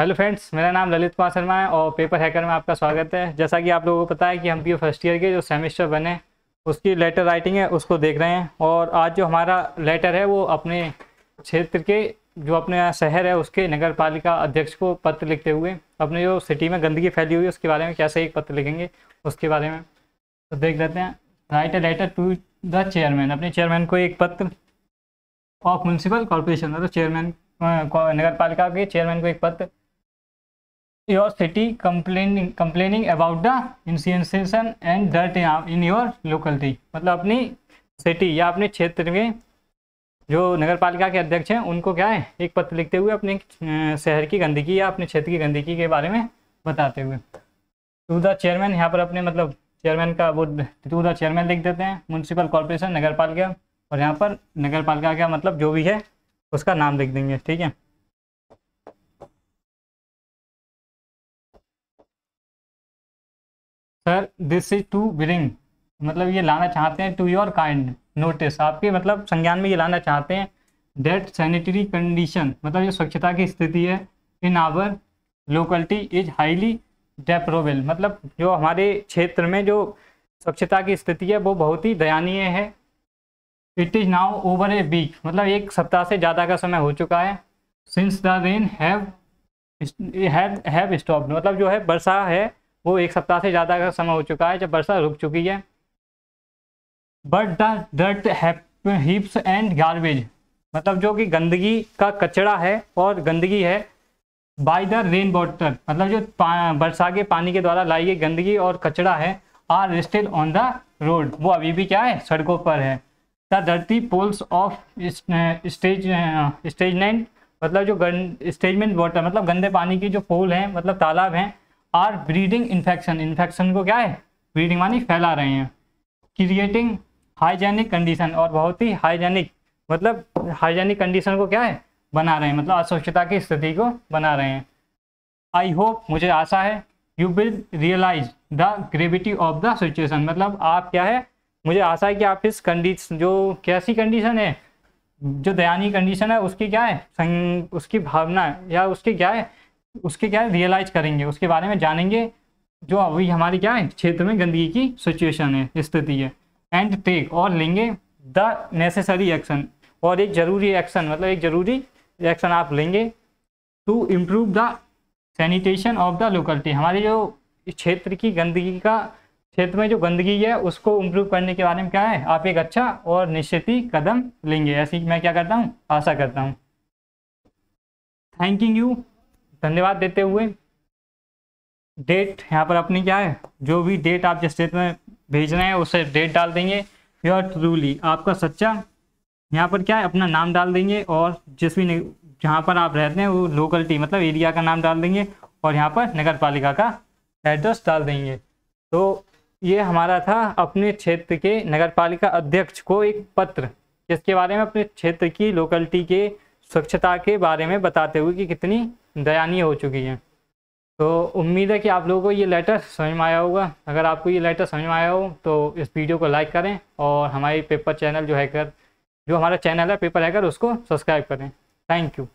hello friends मेरा नाम ललित कुमार शर्मा है और पेपर हैकर में आपका स्वागत है जैसा कि आप लोगों को पता है कि हम पी फर्स्ट ईयर के जो सेमेस्टर बने उसकी लेटर राइटिंग है उसको देख रहे हैं और आज जो हमारा लेटर है वो अपने क्षेत्र के जो अपने शहर है उसके नगर पालिका अध्यक्ष को पत्र लिखते हुए अपने जो सिटी में गंदगी फैली हुई है उसके बारे में कैसे एक पत्र लिखेंगे उसके बारे में तो देख लेते हैं write a letter to the chairman अपने चेयरमैन को एक पत्र ऑफ म्यूनसिपल कॉरपोरेशन मतलब चेयरमैन नगर पालिका के चेयरमैन को एक पत्र your city complaining complaining about the inundation and dirt in your locality मतलब अपनी सिटी या अपने क्षेत्र में जो नगर पालिका के अध्यक्ष हैं उनको क्या है एक पत्र लिखते हुए अपने शहर की गंदगी या अपने क्षेत्र की गंदगी के बारे में बताते हुए टू द चेयरमैन यहाँ पर अपने मतलब चेयरमैन का वो टू द चेयरमैन लिख देते हैं म्यूनसिपल कॉरपोरेशन नगर पालिका और यहाँ पर नगर पालिका का मतलब जो भी है उसका नाम लिख देंगे ठीक है sir this is to bring मतलब ये लाना चाहते हैं टू योर काइंड नोटिस आपके मतलब संज्ञान में ये लाना चाहते हैं डेट सैनिटरी कंडीशन मतलब ये स्वच्छता की स्थिति है in our locality is highly deplorable मतलब जो हमारे क्षेत्र में जो स्वच्छता की स्थिति है वो बहुत ही दयानीय है it is now over a week मतलब एक सप्ताह से ज़्यादा का समय हो चुका है since the rain have have stop मतलब जो है वर्षा है वो एक सप्ताह से ज़्यादा का समय हो चुका है जब वर्षा रुक चुकी है but the dirt heaps and garbage मतलब जो कि गंदगी का कचरा है और गंदगी है बाई द रेन वाटर मतलब जो वर्षा के पानी के द्वारा लाई गई गंदगी और कचड़ा है are still on the road वो अभी भी क्या है सड़कों पर है द धरती पोल्स ऑफ स्टेज स्टेजमेंट मतलब जो गन स्टेजमेंट वाटर मतलब गंदे पानी की जो पोल हैं मतलब तालाब हैं आर ब्रीडिंग इन्फेक्शन इन्फेक्शन को क्या है ब्रीडिंग मानी फैला रहे हैं क्रिएटिंग हाइजेनिक कंडीशन और बहुत ही हाइजेनिक मतलब हाइजेनिक कंडीशन को क्या है बना रहे हैं मतलब अस्वच्छता की स्थिति को बना रहे हैं आई होप मुझे आशा है you will realise the gravity of the situation मतलब आप क्या है मुझे आशा है कि आप इस कंडीशन जो कैसी कंडीशन है जो दयानीय कंडीशन है उसकी क्या है उसकी भावना या उसकी क्या है उसके क्या है रियलाइज करेंगे उसके बारे में जानेंगे जो अभी हमारी क्या है क्षेत्र में गंदगी की सिचुएशन है स्थिति है एंड टेक और लेंगे द नेसेसरी एक्शन और एक ज़रूरी एक्शन मतलब एक ज़रूरी एक्शन आप लेंगे to improve the sanitation of the locality हमारे जो क्षेत्र की गंदगी का क्षेत्र में जो गंदगी है उसको इम्प्रूव करने के बारे में क्या है आप एक अच्छा और निश्चित ही कदम लेंगे ऐसी मैं क्या करता हूँ आशा करता हूँ थैंकिंग यू धन्यवाद देते हुए डेट यहाँ पर अपनी क्या है जो भी डेट आप जिस डेट में भेज रहे हैं उसे डेट डाल देंगे प्योर ट्रूली आपका सच्चा यहाँ पर क्या है अपना नाम डाल देंगे और जिस भी जहाँ पर आप रहते हैं वो लोकलिटी मतलब एरिया का नाम डाल देंगे और यहाँ पर नगर पालिका का एड्रेस डाल देंगे तो ये हमारा था अपने क्षेत्र के नगर पालिका अध्यक्ष को एक पत्र जिसके बारे में अपने क्षेत्र की लोकलिटी के स्वच्छता के बारे में बताते हुए कि कितनी दयानीय हो चुकी है तो उम्मीद है कि आप लोगों को ये लेटर समझ में आया होगा अगर आपको ये लेटर समझ में आया हो तो इस वीडियो को लाइक करें और हमारी पेपर चैनल जो हैकर जो हमारा चैनल है पेपर हैकर उसको सब्सक्राइब करें थैंक यू